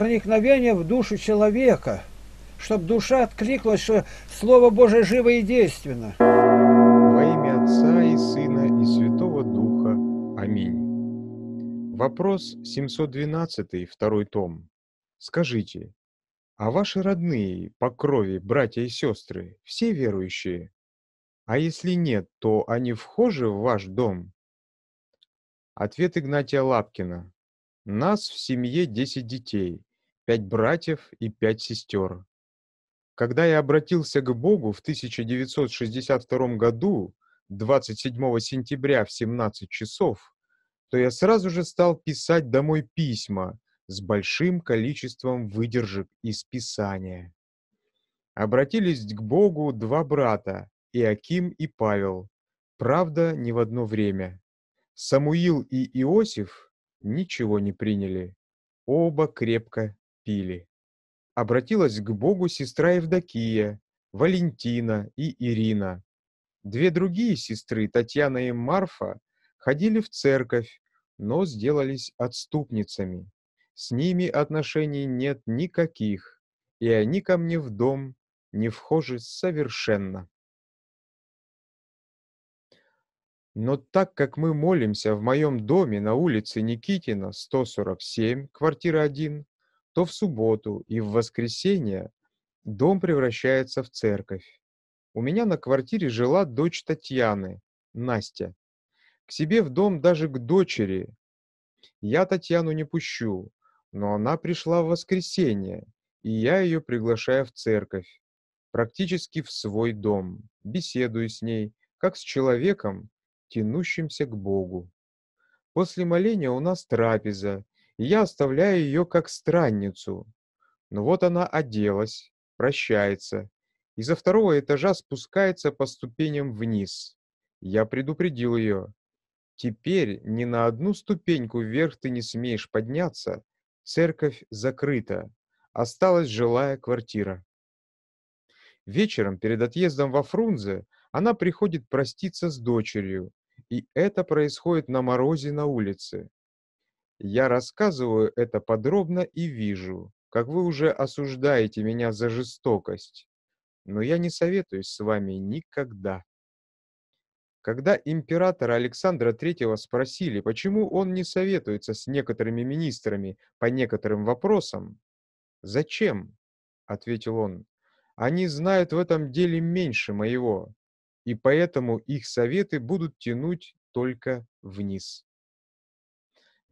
проникновение в душу человека, чтобы душа откликнулась, что Слово Божие живо и действенно. Во имя Отца и Сына и Святого Духа. Аминь. Вопрос 712, второй том. Скажите, а ваши родные по крови, братья и сестры, все верующие? А если нет, то они вхожи в ваш дом? Ответ Игнатия Лапкина. Нас в семье 10 детей пять братьев и пять сестер. Когда я обратился к Богу в 1962 году, 27 сентября в 17 часов, то я сразу же стал писать домой письма с большим количеством выдержек из Писания. Обратились к Богу два брата, Иаким и Павел, правда, не в одно время. Самуил и Иосиф ничего не приняли, оба крепко пили. Обратилась к Богу сестра Евдокия, Валентина и Ирина. Две другие сестры, Татьяна и Марфа, ходили в церковь, но сделались отступницами. С ними отношений нет никаких, и они ко мне в дом не вхожи совершенно. Но так как мы молимся в моем доме на улице Никитина, 147, квартира 1, то в субботу и в воскресенье дом превращается в церковь. У меня на квартире жила дочь Татьяны, Настя. К себе в дом даже к дочери. Я Татьяну не пущу, но она пришла в воскресенье, и я ее приглашаю в церковь, практически в свой дом, беседую с ней, как с человеком, тянущимся к Богу. После моления у нас трапеза, я оставляю ее как странницу. Но вот она оделась, прощается, и со второго этажа спускается по ступеням вниз. Я предупредил ее. Теперь ни на одну ступеньку вверх ты не смеешь подняться. Церковь закрыта. Осталась жилая квартира. Вечером перед отъездом во Фрунзе она приходит проститься с дочерью, и это происходит на морозе на улице. Я рассказываю это подробно и вижу, как вы уже осуждаете меня за жестокость, но я не советуюсь с вами никогда. Когда императора Александра III спросили, почему он не советуется с некоторыми министрами по некоторым вопросам, «Зачем?» — ответил он. «Они знают в этом деле меньше моего, и поэтому их советы будут тянуть только вниз».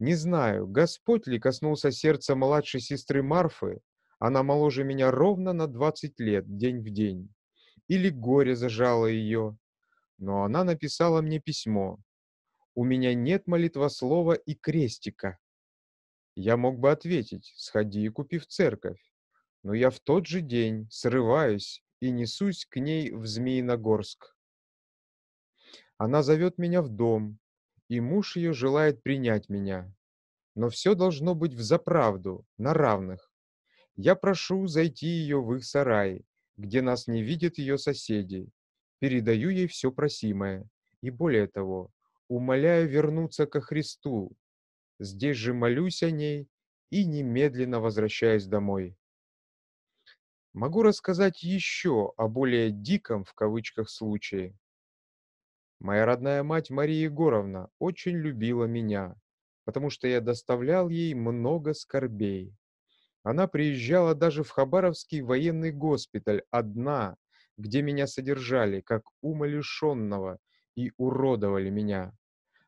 Не знаю, Господь ли коснулся сердца младшей сестры Марфы, она моложе меня ровно на двадцать лет, день в день, или горе зажало ее, но она написала мне письмо. У меня нет молитвослова и крестика. Я мог бы ответить, сходи и купи в церковь, но я в тот же день срываюсь и несусь к ней в Змеиногорск. Она зовет меня в дом, и муж ее желает принять меня. Но все должно быть взаправду, на равных. Я прошу зайти ее в их сарай, где нас не видят ее соседи. Передаю ей все просимое. И более того, умоляю вернуться ко Христу. Здесь же молюсь о ней и немедленно возвращаюсь домой. Могу рассказать еще о более «диком» в кавычках случае. Моя родная мать Мария Егоровна очень любила меня, потому что я доставлял ей много скорбей. Она приезжала даже в Хабаровский военный госпиталь одна, где меня содержали, как умалишенного, и уродовали меня.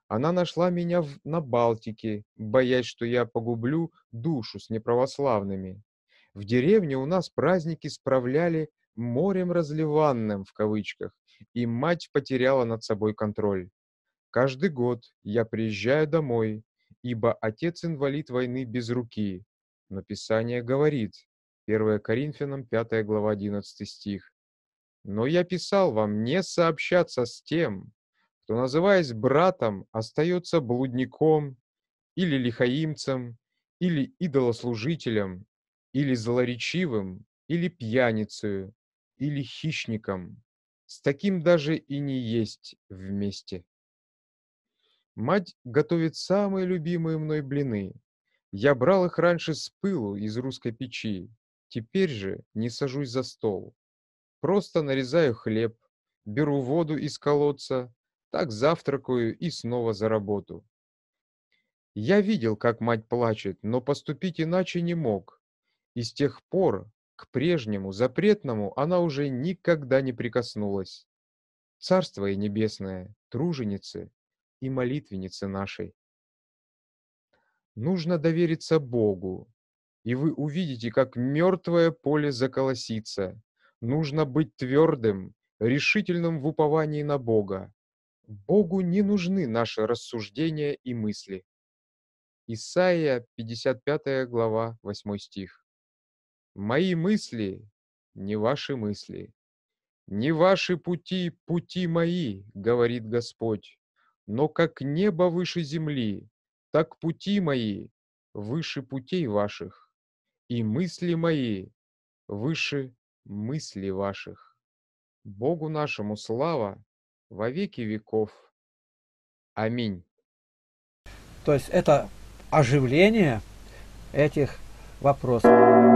Она нашла меня в, на Балтике, боясь, что я погублю душу с неправославными. В деревне у нас праздники справляли морем разливанным в кавычках, и мать потеряла над собой контроль. Каждый год я приезжаю домой, ибо отец инвалид войны без руки. Но Писание говорит, 1 Коринфянам 5 глава 11 стих, «Но я писал вам не сообщаться с тем, кто, называясь братом, остается блудником или лихаимцем, или идолослужителем, или злоречивым, или пьяницею, или хищником, с таким даже и не есть вместе. Мать готовит самые любимые мной блины. Я брал их раньше с пылу из русской печи. Теперь же не сажусь за стол. Просто нарезаю хлеб, беру воду из колодца, так завтракаю и снова за работу. Я видел, как мать плачет, но поступить иначе не мог. И с тех пор к прежнему, запретному она уже никогда не прикоснулась. Царство и небесное, труженицы и молитвенницы нашей. Нужно довериться Богу, и вы увидите, как мертвое поле заколосится. Нужно быть твердым, решительным в уповании на Бога. Богу не нужны наши рассуждения и мысли. Исайя 55 глава 8 стих. Мои мысли — не ваши мысли. Не ваши пути — пути мои, говорит Господь. Но как небо выше земли, так пути мои выше путей ваших, и мысли мои выше мысли ваших. Богу нашему слава во веки веков. Аминь. То есть это оживление этих вопросов.